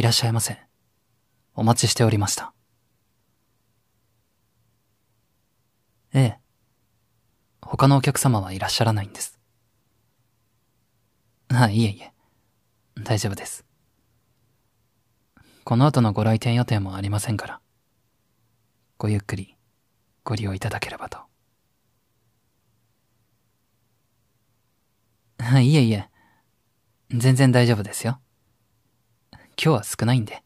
いらっしゃいませ。お待ちしておりました。ええ。他のお客様はいらっしゃらないんです。あ、いえいえ。大丈夫です。この後のご来店予定もありませんから、ごゆっくりご利用いただければと。はいえいえ、全然大丈夫ですよ。今日は少ないんで。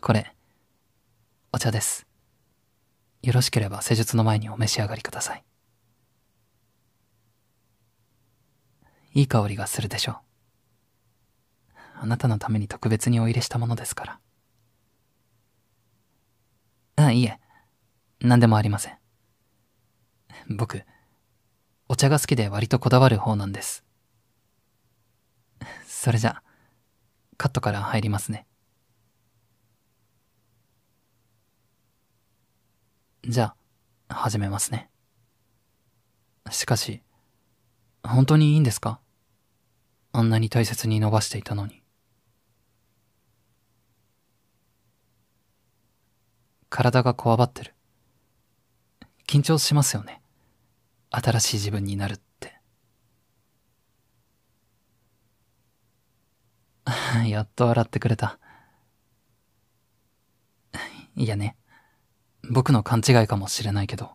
これ、お茶です。よろしければ施術の前にお召し上がりください。いい香りがするでしょう。あなたのために特別にお入れしたものですから。あいいえ。何でもありません。僕、お茶が好きで割とこだわる方なんです。それじゃあ。カットから入りますね。じゃあ、始めますね。しかし、本当にいいんですかあんなに大切に伸ばしていたのに。体がこわばってる。緊張しますよね。新しい自分になるって。やっと笑ってくれた。いやね、僕の勘違いかもしれないけど、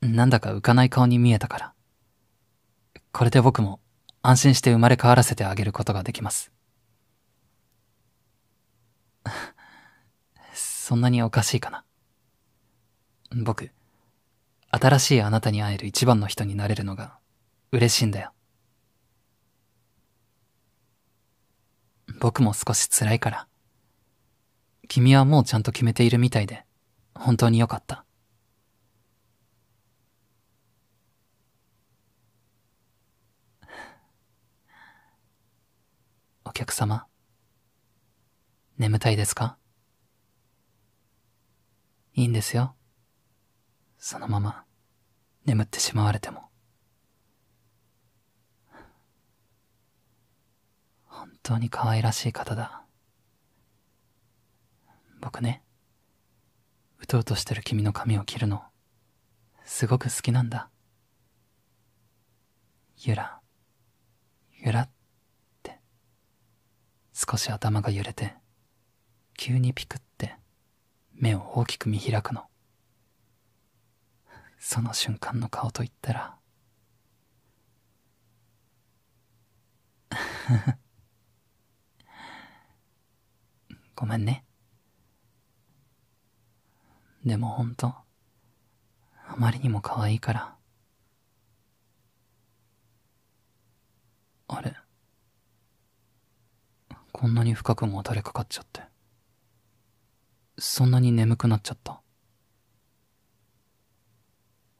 なんだか浮かない顔に見えたから。これで僕も安心して生まれ変わらせてあげることができます。そんなにおかしいかな。僕、新しいあなたに会える一番の人になれるのが嬉しいんだよ。僕も少し辛いから。君はもうちゃんと決めているみたいで、本当によかった。お客様、眠たいですかいいんですよ。そのまま、眠ってしまわれても。本当に可愛らしい方だ。僕ね、うとうとしてる君の髪を切るの、すごく好きなんだ。ゆら、ゆらって、少し頭が揺れて、急にピクって、目を大きく見開くの。その瞬間の顔と言ったら、ごめんね。でもほんと、あまりにも可愛いから。あれこんなに深くもたれかかっちゃって。そんなに眠くなっちゃった。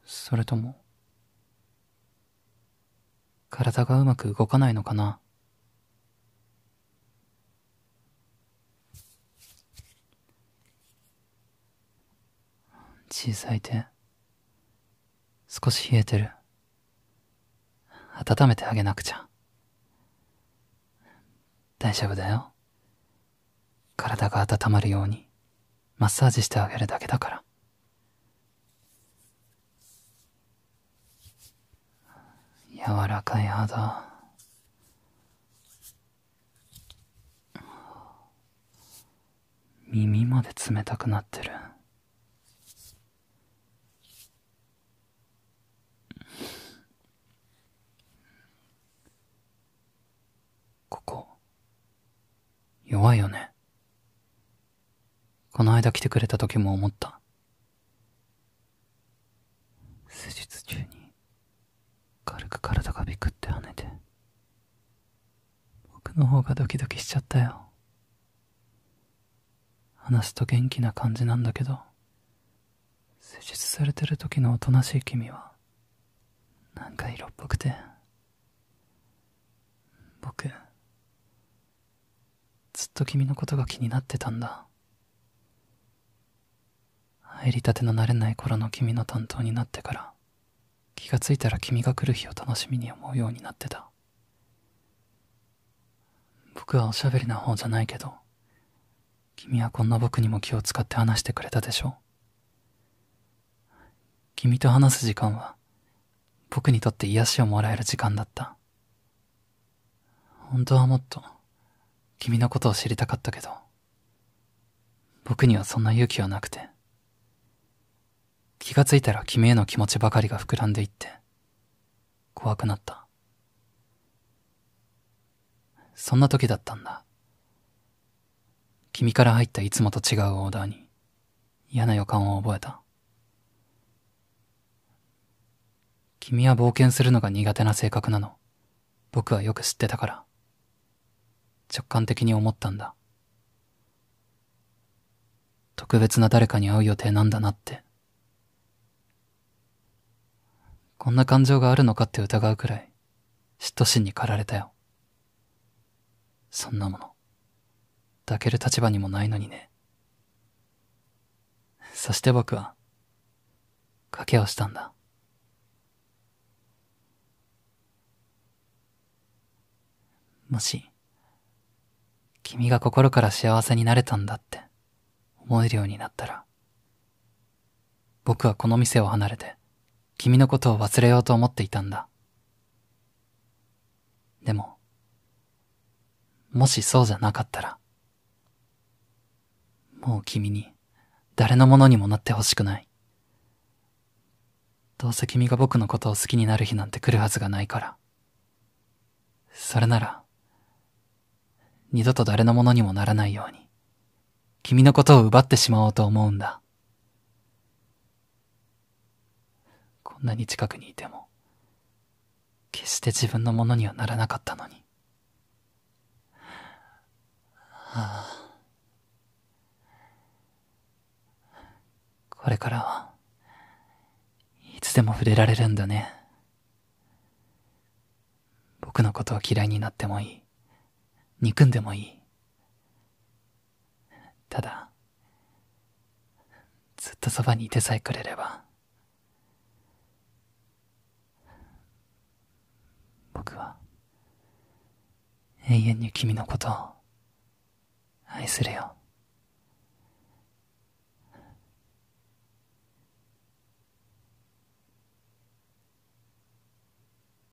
それとも、体がうまく動かないのかな小さい手少し冷えてる温めてあげなくちゃ大丈夫だよ体が温まるようにマッサージしてあげるだけだから柔らかい肌耳まで冷たくなってる弱いよね。この間来てくれた時も思った。施術中に、軽く体がビクって跳ねて、僕の方がドキドキしちゃったよ。話すと元気な感じなんだけど、施術されてる時のおとなしい君は、なんか色っぽくて、僕、ずっと君のことが気になってたんだ入りたての慣れない頃の君の担当になってから気がついたら君が来る日を楽しみに思うようになってた僕はおしゃべりな方じゃないけど君はこんな僕にも気を使って話してくれたでしょ君と話す時間は僕にとって癒しをもらえる時間だった本当はもっと君のことを知りたかったけど、僕にはそんな勇気はなくて。気がついたら君への気持ちばかりが膨らんでいって、怖くなった。そんな時だったんだ。君から入ったいつもと違うオーダーに、嫌な予感を覚えた。君は冒険するのが苦手な性格なの。僕はよく知ってたから。直感的に思ったんだ。特別な誰かに会う予定なんだなって。こんな感情があるのかって疑うくらい、嫉妬心に駆られたよ。そんなもの、抱ける立場にもないのにね。そして僕は、賭けをしたんだ。もし、君が心から幸せになれたんだって思えるようになったら、僕はこの店を離れて、君のことを忘れようと思っていたんだ。でも、もしそうじゃなかったら、もう君に誰のものにもなってほしくない。どうせ君が僕のことを好きになる日なんて来るはずがないから。それなら、二度と誰のものにもならないように、君のことを奪ってしまおうと思うんだ。こんなに近くにいても、決して自分のものにはならなかったのに。はあ、これからは、いつでも触れられるんだね。僕のことを嫌いになってもいい。憎んでもいい。ただ、ずっとそばにいてさえくれれば、僕は永遠に君のことを愛するよ。